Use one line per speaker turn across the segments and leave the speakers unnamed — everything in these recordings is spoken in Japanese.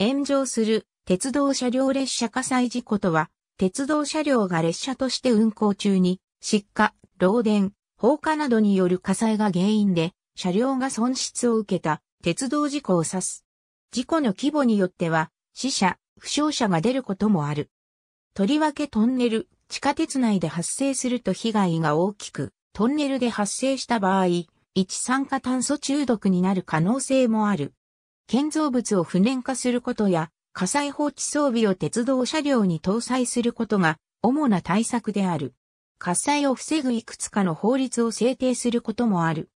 炎上する鉄道車両列車火災事故とは、鉄道車両が列車として運行中に、失火、漏電、放火などによる火災が原因で、車両が損失を受けた鉄道事故を指す。事故の規模によっては、死者、負傷者が出ることもある。とりわけトンネル、地下鉄内で発生すると被害が大きく、トンネルで発生した場合、一酸化炭素中毒になる可能性もある。建造物を不燃化することや、火災放置装備を鉄道車両に搭載することが主な対策である。火災を防ぐいくつかの法律を制定することもある。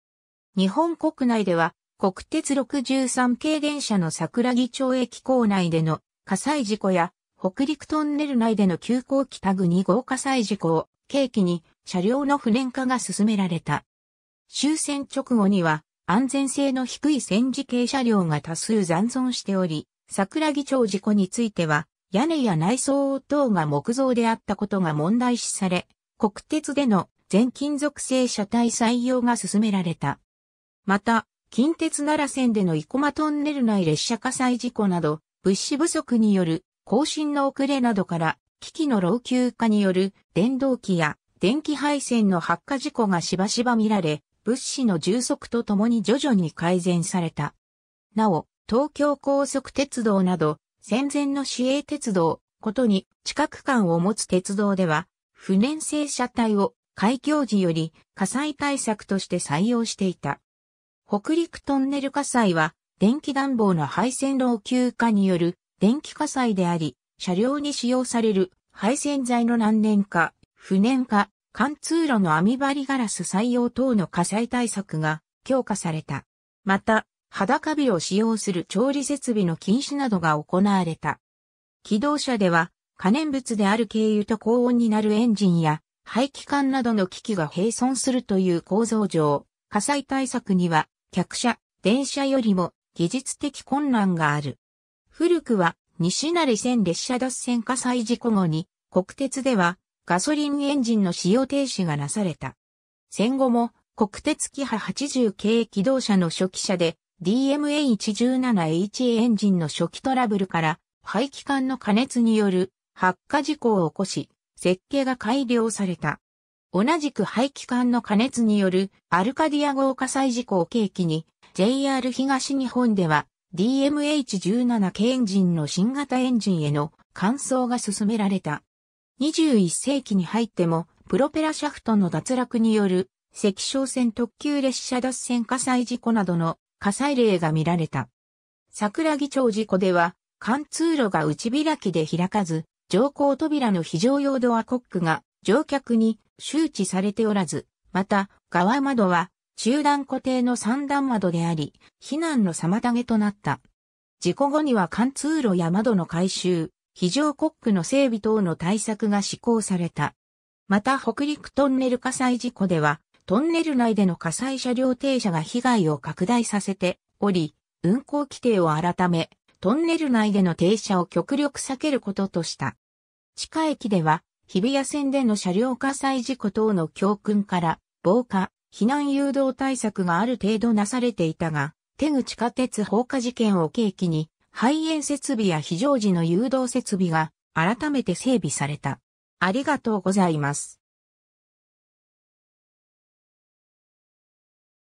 日本国内では国鉄63系電車の桜木町駅構内での火災事故や北陸トンネル内での急行機タグ2号火災事故を契機に車両の不燃化が進められた。終戦直後には安全性の低い戦時系車両が多数残存しており、桜木町事故については、屋根や内装等が木造であったことが問題視され、国鉄での全金属製車体採用が進められた。また、近鉄奈良線での生駒トンネル内列車火災事故など、物資不足による更新の遅れなどから、機器の老朽化による電動機や電気配線の発火事故がしばしば見られ、物資の充足とともに徐々に改善された。なお、東京高速鉄道など、戦前の市営鉄道、ことに近く間を持つ鉄道では、不燃性車体を開業時より火災対策として採用していた。北陸トンネル火災は、電気暖房の配線老朽化による電気火災であり、車両に使用される配線材の難燃化、不燃化、貫通路の網張りガラス採用等の火災対策が強化された。また、裸火を使用する調理設備の禁止などが行われた。機動車では、可燃物である軽油と高温になるエンジンや、排気管などの機器が並存するという構造上、火災対策には、客車、電車よりも技術的困難がある。古くは、西成線列車脱線火災事故後に、国鉄では、ガソリンエンジンの使用停止がなされた。戦後も国鉄キハ80系機動車の初期車で DMA117H エンジンの初期トラブルから排気管の加熱による発火事故を起こし、設計が改良された。同じく排気管の加熱によるアルカディア号火災事故を契機に JR 東日本では DMH17 系エンジンの新型エンジンへの換装が進められた。21世紀に入っても、プロペラシャフトの脱落による、赤小線特急列車脱線火災事故などの火災例が見られた。桜木町事故では、貫通路が内開きで開かず、乗降扉の非常用ドアコックが乗客に周知されておらず、また、側窓は中段固定の三段窓であり、避難の妨げとなった。事故後には貫通路や窓の改修、非常コックの整備等の対策が施行された。また北陸トンネル火災事故では、トンネル内での火災車両停車が被害を拡大させており、運行規定を改め、トンネル内での停車を極力避けることとした。地下駅では、日比谷線での車両火災事故等の教訓から、防火、避難誘導対策がある程度なされていたが、手口地下鉄放火事件を契機に、排煙設備や非常時の誘導設備が改めて整備された。ありがとうございます。